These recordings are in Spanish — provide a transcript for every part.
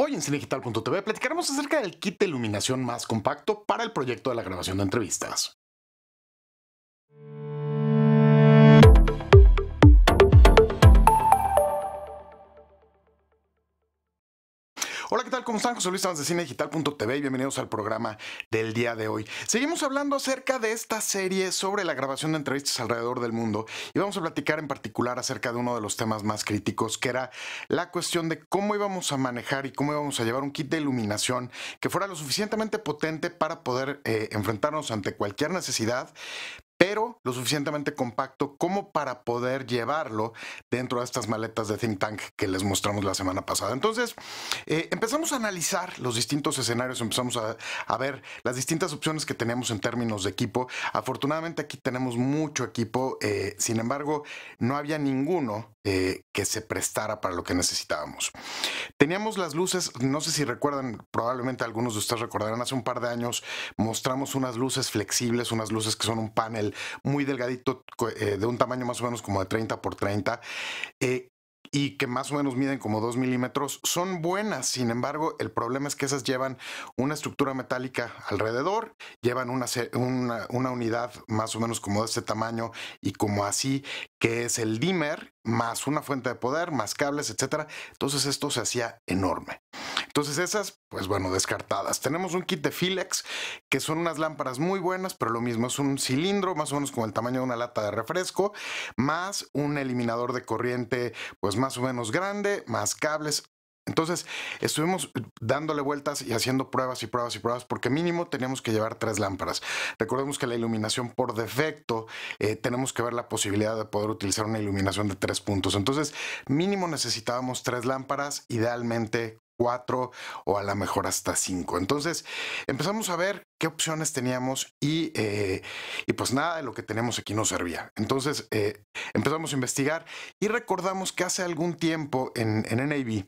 Hoy en CineGital.tv platicaremos acerca del kit de iluminación más compacto para el proyecto de la grabación de entrevistas. Hola, ¿qué tal? ¿Cómo están? José Luis Sanz de cinedigital.tv y bienvenidos al programa del día de hoy. Seguimos hablando acerca de esta serie sobre la grabación de entrevistas alrededor del mundo y vamos a platicar en particular acerca de uno de los temas más críticos, que era la cuestión de cómo íbamos a manejar y cómo íbamos a llevar un kit de iluminación que fuera lo suficientemente potente para poder eh, enfrentarnos ante cualquier necesidad, pero lo suficientemente compacto como para poder llevarlo dentro de estas maletas de think tank que les mostramos la semana pasada. Entonces, eh, empezamos a analizar los distintos escenarios, empezamos a, ver las distintas opciones que tenemos en términos de equipo. Afortunadamente aquí tenemos mucho equipo, eh, sin embargo, no había ninguno eh, que se prestara para lo que necesitábamos. Teníamos las luces, no sé si recuerdan, probablemente algunos de ustedes recordarán, hace un par de años mostramos unas luces flexibles, unas luces que son un panel muy delgadito, eh, de un tamaño más o menos como de 30 por 30, eh, y que más o menos miden como 2 milímetros, son buenas. Sin embargo, el problema es que esas llevan una estructura metálica alrededor, llevan una, una, una unidad más o menos como de este tamaño y como así, que es el dimmer, más una fuente de poder, más cables, etcétera Entonces esto se hacía enorme. Entonces esas, pues bueno, descartadas. Tenemos un kit de Filex, que son unas lámparas muy buenas, pero lo mismo, es un cilindro, más o menos como el tamaño de una lata de refresco, más un eliminador de corriente, pues más o menos grande, más cables, entonces, estuvimos dándole vueltas y haciendo pruebas y pruebas y pruebas, porque mínimo teníamos que llevar tres lámparas. Recordemos que la iluminación por defecto, eh, tenemos que ver la posibilidad de poder utilizar una iluminación de tres puntos. Entonces, mínimo necesitábamos tres lámparas, idealmente cuatro o a lo mejor hasta cinco. Entonces empezamos a ver qué opciones teníamos y, eh, y pues nada de lo que tenemos aquí nos servía. Entonces eh, empezamos a investigar y recordamos que hace algún tiempo en, en NAV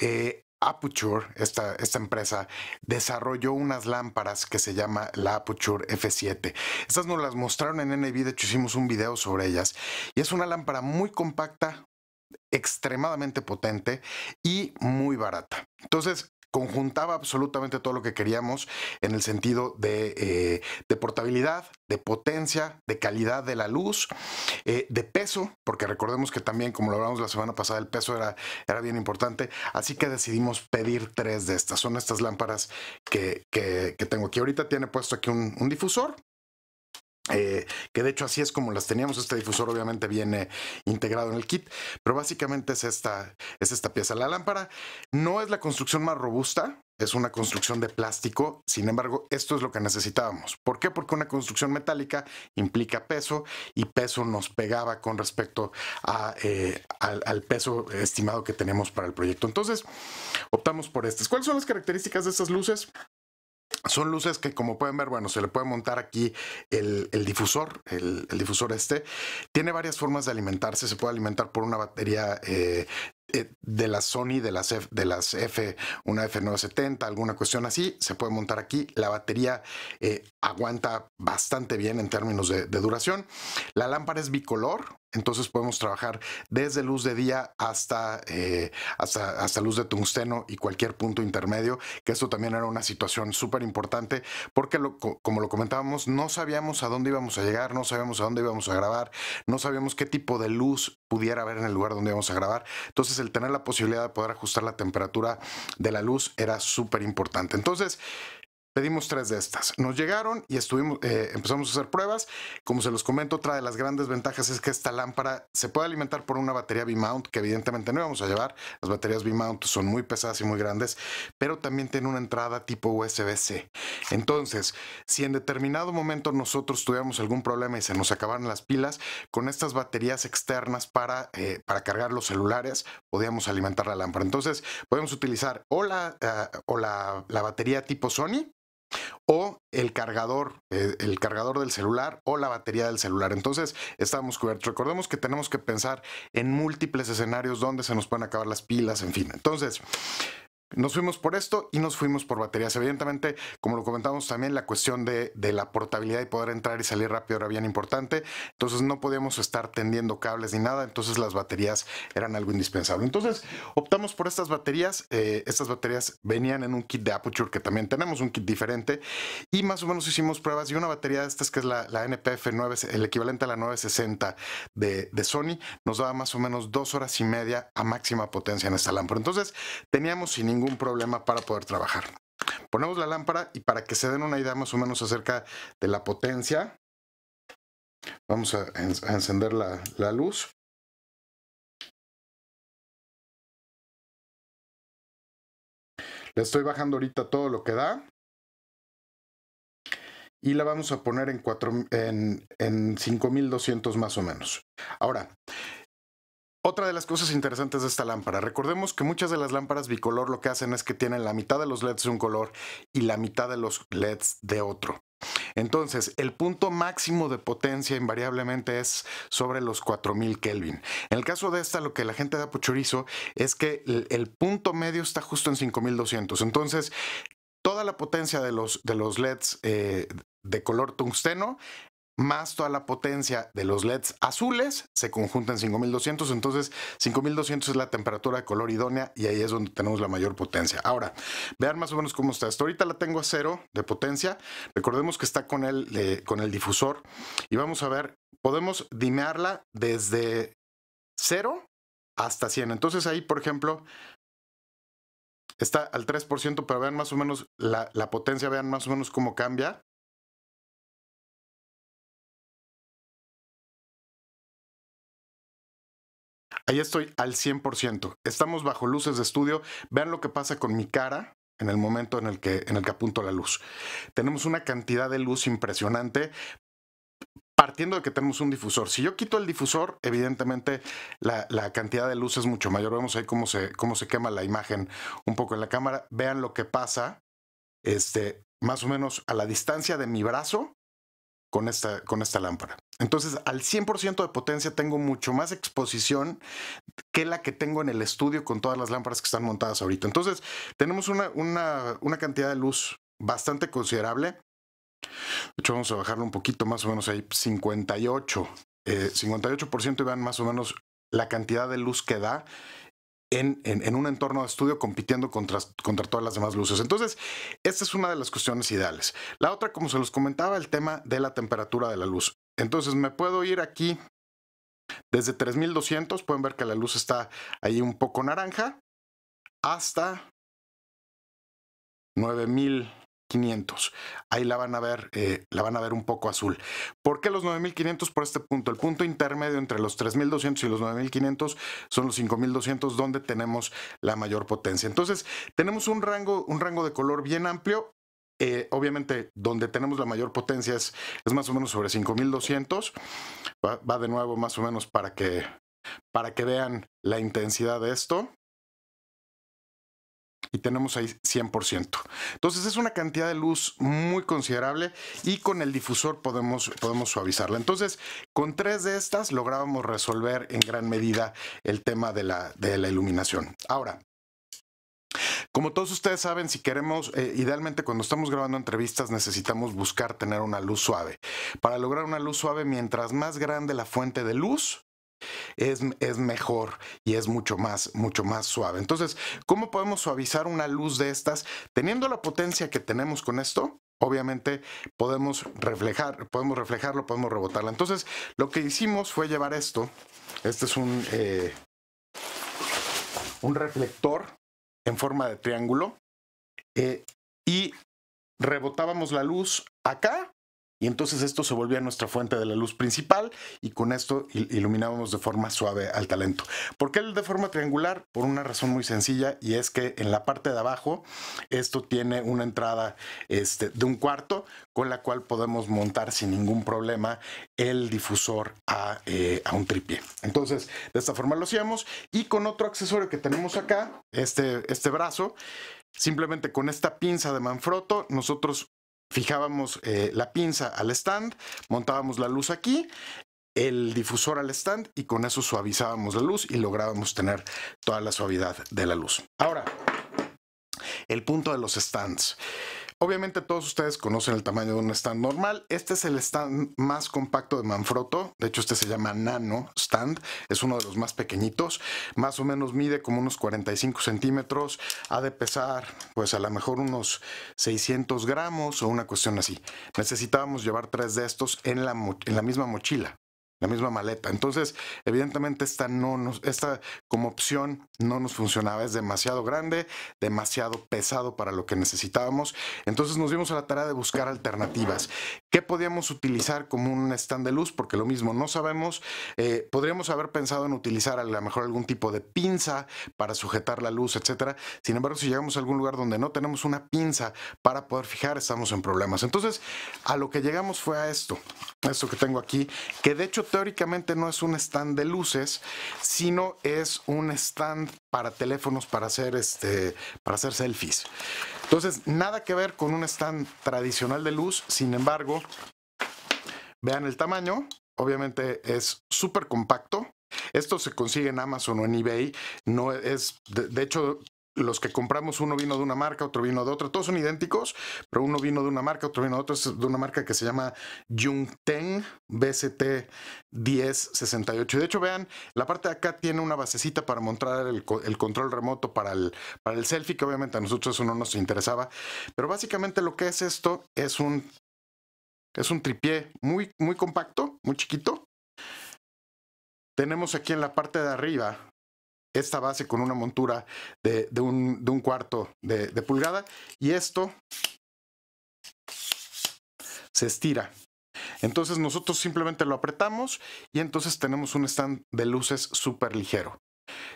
eh, Aputure, esta, esta, empresa, desarrolló unas lámparas que se llama la Aputure F7. Estas nos las mostraron en NAV, de hecho hicimos un video sobre ellas. Y es una lámpara muy compacta, extremadamente potente y muy barata. Entonces, conjuntaba absolutamente todo lo que queríamos en el sentido de, eh, de portabilidad, de potencia, de calidad de la luz, eh, de peso, porque recordemos que también, como lo hablamos la semana pasada, el peso era, era bien importante, así que decidimos pedir tres de estas. Son estas lámparas que, que, que tengo aquí. Ahorita tiene puesto aquí un difusor, eh, que de hecho así es como las teníamos. Este difusor obviamente viene integrado en el kit, pero básicamente es esta, es esta pieza. La lámpara no es la construcción más robusta, es una construcción de plástico, sin embargo, esto es lo que necesitábamos. ¿Por qué? Porque una construcción metálica implica peso y peso nos pegaba con respecto eh, al, peso estimado que tenemos para el proyecto. Entonces, optamos por estas. ¿Cuáles son las características de estas luces? Son luces que como pueden ver, bueno, se le puede montar aquí el, difusor, el, difusor este. Tiene varias formas de alimentarse, se puede alimentar por una batería eh, eh, de la Sony, de las, F, de las F, una F970, alguna cuestión así, se puede montar aquí. La batería eh, aguanta bastante bien en términos de, duración. La lámpara es bicolor, entonces podemos trabajar desde luz de día eh, hasta, hasta, luz de tungsteno y cualquier punto intermedio, que esto también era una situación súper importante, porque como lo comentábamos, no sabíamos a dónde íbamos a llegar, no sabíamos a dónde íbamos a grabar, no sabíamos qué tipo de luz pudiera haber en el lugar donde íbamos a grabar. Entonces, el tener la posibilidad de poder ajustar la temperatura de la luz era súper importante. Entonces Pedimos tres de estas. Nos llegaron y estuvimos, eh, empezamos a hacer pruebas. Como se los comento, otra de las grandes ventajas es que esta lámpara se puede alimentar por una batería B-mount, que evidentemente no íbamos a llevar. Las baterías B-mount son muy pesadas y muy grandes, pero también tiene una entrada tipo USB-C. Entonces, si en determinado momento nosotros tuviéramos algún problema y se nos acabaron las pilas, con estas baterías externas para, eh, para cargar los celulares, podíamos alimentar la lámpara. Entonces, podemos utilizar o la, eh, o la, la batería tipo Sony, o el cargador, eh, el cargador del celular o la batería del celular. Entonces, estamos cubiertos. Recordemos que tenemos que pensar en múltiples escenarios donde se nos pueden acabar las pilas, en fin. Entonces, nos fuimos por esto y nos fuimos por baterías. Evidentemente, como lo comentamos también, la cuestión de, la portabilidad y poder entrar y salir rápido era bien importante. Entonces no podíamos estar tendiendo cables ni nada. Entonces las baterías eran algo indispensable. Entonces optamos por estas baterías. Eh, estas baterías venían en un kit de Aputure que también tenemos, un kit diferente. Y más o menos hicimos pruebas y una batería de estas que es la, la NPF 9, el equivalente a la 960 de, de Sony, nos daba más o menos dos horas y media a máxima potencia en esta lámpara. Entonces teníamos sin ningún problema para poder trabajar. Ponemos la lámpara y para que se den una idea más o menos acerca de la potencia, vamos a, encender la, luz. Le estoy bajando ahorita todo lo que da. Y la vamos a poner en, 4, en, en 5200 más o menos. Ahora, otra de las cosas interesantes de esta lámpara, recordemos que muchas de las lámparas bicolor lo que hacen es que tienen la mitad de los LEDs de un color y la mitad de los LEDs de otro. Entonces, el punto máximo de potencia invariablemente es sobre los 4000 Kelvin. En el caso de esta, lo que la gente da puchorizo es que el, punto medio está justo en 5200. Entonces, toda la potencia de los, de los LEDs eh, de color tungsteno más toda la potencia de los LEDs azules se conjunta en 5200. Entonces, 5200 es la temperatura de color idónea y ahí es donde tenemos la mayor potencia. Ahora, vean más o menos cómo está. Esto ahorita la tengo a cero de potencia. Recordemos que está con el, eh, con el difusor y vamos a ver, podemos dimearla desde cero hasta 100. Entonces, ahí, por ejemplo, está al 3%, pero vean más o menos la, la potencia, vean más o menos cómo cambia. Ahí estoy al 100%. Estamos bajo luces de estudio. Vean lo que pasa con mi cara en el momento en el que, en el que apunto la luz. Tenemos una cantidad de luz impresionante, partiendo de que tenemos un difusor. Si yo quito el difusor, evidentemente la, cantidad de luz es mucho mayor. Vemos ahí cómo se, cómo se quema la imagen un poco en la cámara. Vean lo que pasa, este, más o menos a la distancia de mi brazo con esta, con esta lámpara. Entonces, al 100% de potencia tengo mucho más exposición que la que tengo en el estudio con todas las lámparas que están montadas ahorita. Entonces, tenemos una, cantidad de luz bastante considerable. De hecho, vamos a bajarlo un poquito, más o menos ahí, 58. 58% eh, y vean más o menos la cantidad de luz que da en, un entorno de estudio compitiendo contra, contra todas las demás luces. Entonces, esta es una de las cuestiones ideales. La otra, como se los comentaba, el tema de la temperatura de la luz. Entonces me puedo ir aquí desde 3200, pueden ver que la luz está ahí un poco naranja, hasta 9500. Ahí la van a ver, eh, la van a ver un poco azul. ¿Por qué los 9500 por este punto? El punto intermedio entre los 3200 y los 9500 son los 5200 donde tenemos la mayor potencia. Entonces, tenemos un rango, un rango de color bien amplio eh, obviamente, donde tenemos la mayor potencia es, más o menos sobre 5200. Va, de nuevo más o menos para que, para que vean la intensidad de esto. Y tenemos ahí 100%. Entonces es una cantidad de luz muy considerable y con el difusor podemos, podemos suavizarla. Entonces con tres de estas lográbamos resolver en gran medida el tema de la iluminación. Ahora, como todos ustedes saben, si queremos, eh, idealmente cuando estamos grabando entrevistas necesitamos buscar tener una luz suave. Para lograr una luz suave, mientras más grande la fuente de luz, es, mejor y es mucho más, mucho más suave. Entonces, ¿cómo podemos suavizar una luz de estas? Teniendo la potencia que tenemos con esto, obviamente podemos reflejar, podemos reflejarlo, podemos rebotarla. Entonces, lo que hicimos fue llevar esto. Este es un, eh, un reflector en forma de triángulo eh, y rebotábamos la luz acá y entonces esto se volvía nuestra fuente de la luz principal y con esto iluminábamos de forma suave al talento. ¿Por qué de forma triangular? Por una razón muy sencilla y es que en la parte de abajo esto tiene una entrada este, de un cuarto con la cual podemos montar sin ningún problema el difusor eh, a, un tripié. Entonces de esta forma lo hacíamos y con otro accesorio que tenemos acá, este, este brazo, Simplemente con esta pinza de Manfrotto nosotros fijábamos eh, la pinza al stand, montábamos la luz aquí, el difusor al stand y con eso suavizábamos la luz y lográbamos tener toda la suavidad de la luz. Ahora, el punto de los stands. Obviamente todos ustedes conocen el tamaño de un stand normal. Este es el stand más compacto de Manfrotto. De hecho, este se llama Nano Stand. Es uno de los más pequeñitos. Más o menos mide como unos 45 centímetros. Ha de pesar, pues a lo mejor unos 600 gramos o una cuestión así. Necesitábamos llevar tres de estos en la, en la misma mochila la misma maleta. Entonces, evidentemente esta no nos, esta como opción no nos funcionaba, es demasiado grande, demasiado pesado para lo que necesitábamos. Entonces nos dimos a la tarea de buscar alternativas. ¿Qué podíamos utilizar como un stand de luz? Porque lo mismo, no sabemos, eh, podríamos haber pensado en utilizar a lo mejor algún tipo de pinza para sujetar la luz, etcétera. Sin embargo, si llegamos a algún lugar donde no tenemos una pinza para poder fijar, estamos en problemas. Entonces, a lo que llegamos fue a esto, esto que tengo aquí, que de hecho teóricamente no es un stand de luces, sino es un stand para teléfonos para hacer este para hacer selfies. Entonces, nada que ver con un stand tradicional de luz, sin embargo, vean el tamaño, obviamente es súper compacto. Esto se consigue en Amazon o en eBay, no es, de, de hecho, los que compramos, uno vino de una marca, otro vino de otra, todos son idénticos, pero uno vino de una marca, otro vino de otra, es de una marca que se llama Jungteng BCT 1068. de hecho, vean, la parte de acá tiene una basecita para montar el, control remoto para el, para el selfie, que obviamente a nosotros eso no nos interesaba, pero básicamente lo que es esto es un, es un tripié muy, muy compacto, muy chiquito. Tenemos aquí en la parte de arriba esta base con una montura de, un, cuarto de, pulgada y esto se estira. Entonces nosotros simplemente lo apretamos y entonces tenemos un stand de luces súper ligero.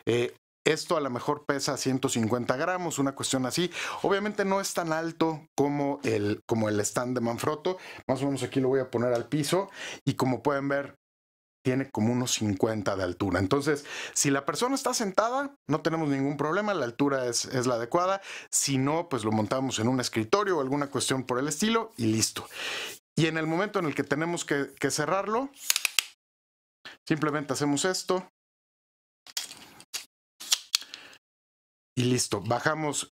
Eh, esto a lo mejor pesa 150 gramos, una cuestión así. Obviamente no es tan alto como el, como el stand de Manfrotto. Más o menos aquí lo voy a poner al piso. Y como pueden ver, tiene como unos 50 de altura. Entonces, si la persona está sentada, no tenemos ningún problema, la altura es, la adecuada. Si no, pues lo montamos en un escritorio o alguna cuestión por el estilo y listo. Y en el momento en el que tenemos que, que cerrarlo, simplemente hacemos esto. Y listo, bajamos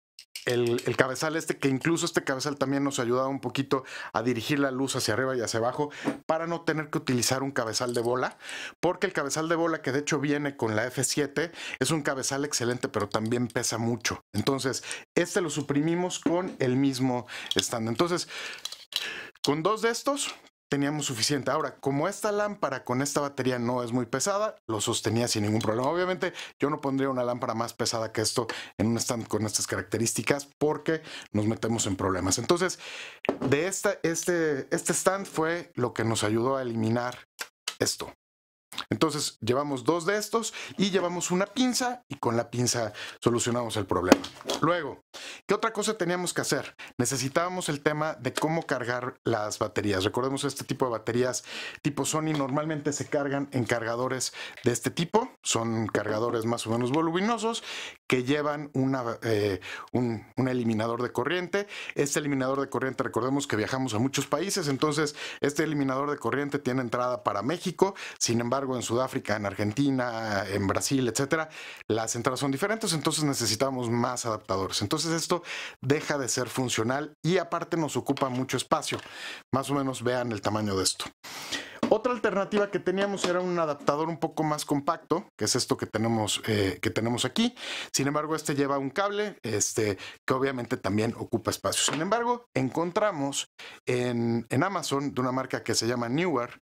el, cabezal este, que incluso este cabezal también nos ayudaba un poquito a dirigir la luz hacia arriba y hacia abajo para no tener que utilizar un cabezal de bola, porque el cabezal de bola que de hecho viene con la F7 es un cabezal excelente, pero también pesa mucho. Entonces, este lo suprimimos con el mismo stand. Entonces, con dos de estos teníamos suficiente. Ahora, como esta lámpara con esta batería no es muy pesada, lo sostenía sin ningún problema. Obviamente yo no pondría una lámpara más pesada que esto en un stand con estas características porque nos metemos en problemas. Entonces, de esta, este, este stand fue lo que nos ayudó a eliminar esto. Entonces llevamos dos de estos y llevamos una pinza y con la pinza solucionamos el problema. Luego, ¿qué otra cosa teníamos que hacer? Necesitábamos el tema de cómo cargar las baterías. Recordemos este tipo de baterías tipo Sony normalmente se cargan en cargadores de este tipo. Son cargadores más o menos voluminosos que llevan una, eh, un, un, eliminador de corriente. Este eliminador de corriente, recordemos que viajamos a muchos países, entonces este eliminador de corriente tiene entrada para México, sin embargo en Sudáfrica, en Argentina, en Brasil, etcétera, las entradas son diferentes, entonces necesitamos más adaptadores. Entonces esto deja de ser funcional y aparte nos ocupa mucho espacio. Más o menos vean el tamaño de esto. Otra alternativa que teníamos era un adaptador un poco más compacto, que es esto que tenemos, eh, que tenemos aquí. Sin embargo, este lleva un cable, este, que obviamente también ocupa espacio. Sin embargo, encontramos en, Amazon, de una marca que se llama Newer,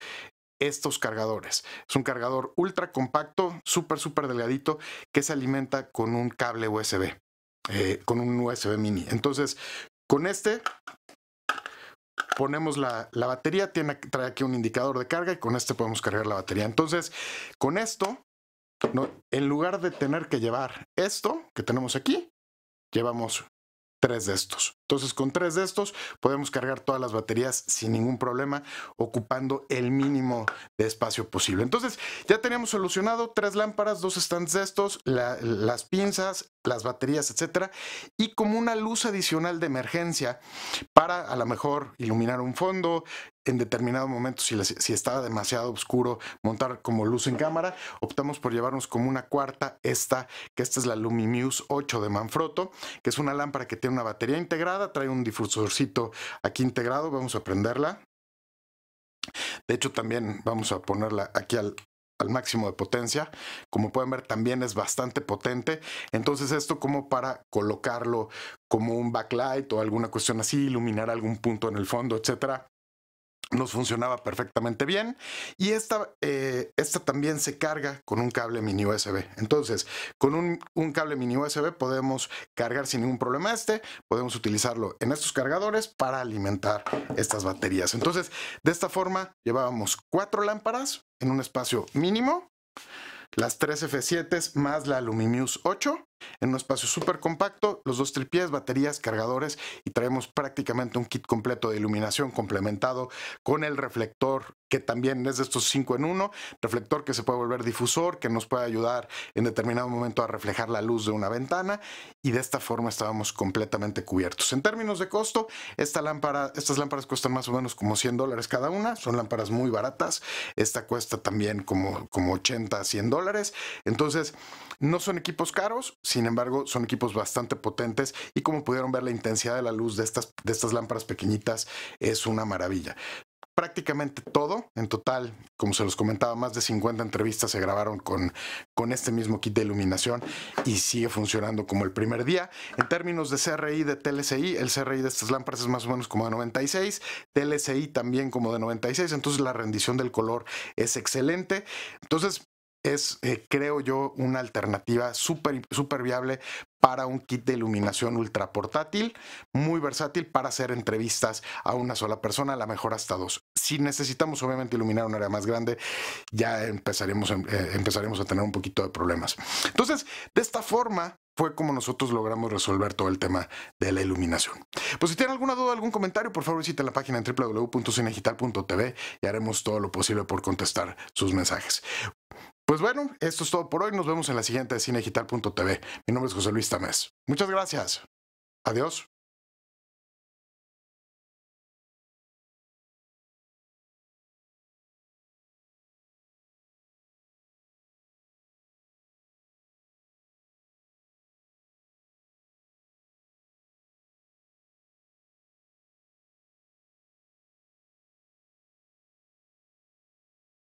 estos cargadores. Es un cargador ultra compacto, súper, súper delgadito, que se alimenta con un cable USB, eh, con un USB mini. Entonces, con este ponemos la, batería, tiene, trae aquí un indicador de carga y con este podemos cargar la batería. Entonces, con esto, en lugar de tener que llevar esto que tenemos aquí, llevamos tres de estos. Entonces con tres de estos podemos cargar todas las baterías sin ningún problema, ocupando el mínimo de espacio posible. Entonces ya teníamos solucionado tres lámparas, dos stands de estos, las pinzas, las baterías, etcétera, y como una luz adicional de emergencia para a lo mejor iluminar un fondo en determinado momento, si, si estaba demasiado oscuro, montar como luz en cámara. Optamos por llevarnos como una cuarta esta, que esta es la Lumimuse 8 de Manfrotto, que es una lámpara que tiene una batería integrada trae un difusorcito aquí integrado, vamos a prenderla. De hecho también vamos a ponerla aquí al, al máximo de potencia. Como pueden ver, también es bastante potente. Entonces esto como para colocarlo como un backlight o alguna cuestión así, iluminar algún punto en el fondo, etcétera nos funcionaba perfectamente bien y esta, eh, esta, también se carga con un cable mini USB. Entonces, con un, cable mini USB podemos cargar sin ningún problema este, podemos utilizarlo en estos cargadores para alimentar estas baterías. Entonces, de esta forma llevábamos cuatro lámparas en un espacio mínimo, las tres F7 más la Lumimuse 8 en un espacio súper compacto, los dos tripies, baterías, cargadores y traemos prácticamente un kit completo de iluminación complementado con el reflector que también es de estos 5 en 1, reflector que se puede volver difusor, que nos puede ayudar en determinado momento a reflejar la luz de una ventana y de esta forma estábamos completamente cubiertos. En términos de costo, estas lámparas cuestan más o menos como 100 dólares cada una, son lámparas muy baratas, esta cuesta también como, como 80, 100 dólares, entonces no son equipos caros, sin embargo, son equipos bastante potentes y como pudieron ver, la intensidad de la luz de estas, de estas lámparas pequeñitas es una maravilla prácticamente todo. En total, como se los comentaba, más de 50 entrevistas se grabaron con, con este mismo kit de iluminación y sigue funcionando como el primer día. En términos de CRI de TLCI, el CRI de estas lámparas es más o menos como de 96, TLCI también como de 96, entonces la rendición del color es excelente. Entonces, es, eh, creo yo, una alternativa súper super viable para un kit de iluminación ultra portátil, muy versátil para hacer entrevistas a una sola persona, a lo mejor hasta dos. Si necesitamos obviamente iluminar un área más grande, ya empezaremos, em, eh, empezaremos a tener un poquito de problemas. Entonces, de esta forma, fue como nosotros logramos resolver todo el tema de la iluminación. Pues si tienen alguna duda, algún comentario, por favor visiten la página en www.cinegital.tv y haremos todo lo posible por contestar sus mensajes. Pues bueno, esto es todo por hoy. Nos vemos en la siguiente de cinegital.tv. Mi nombre es José Luis Tamés. Muchas gracias. Adiós.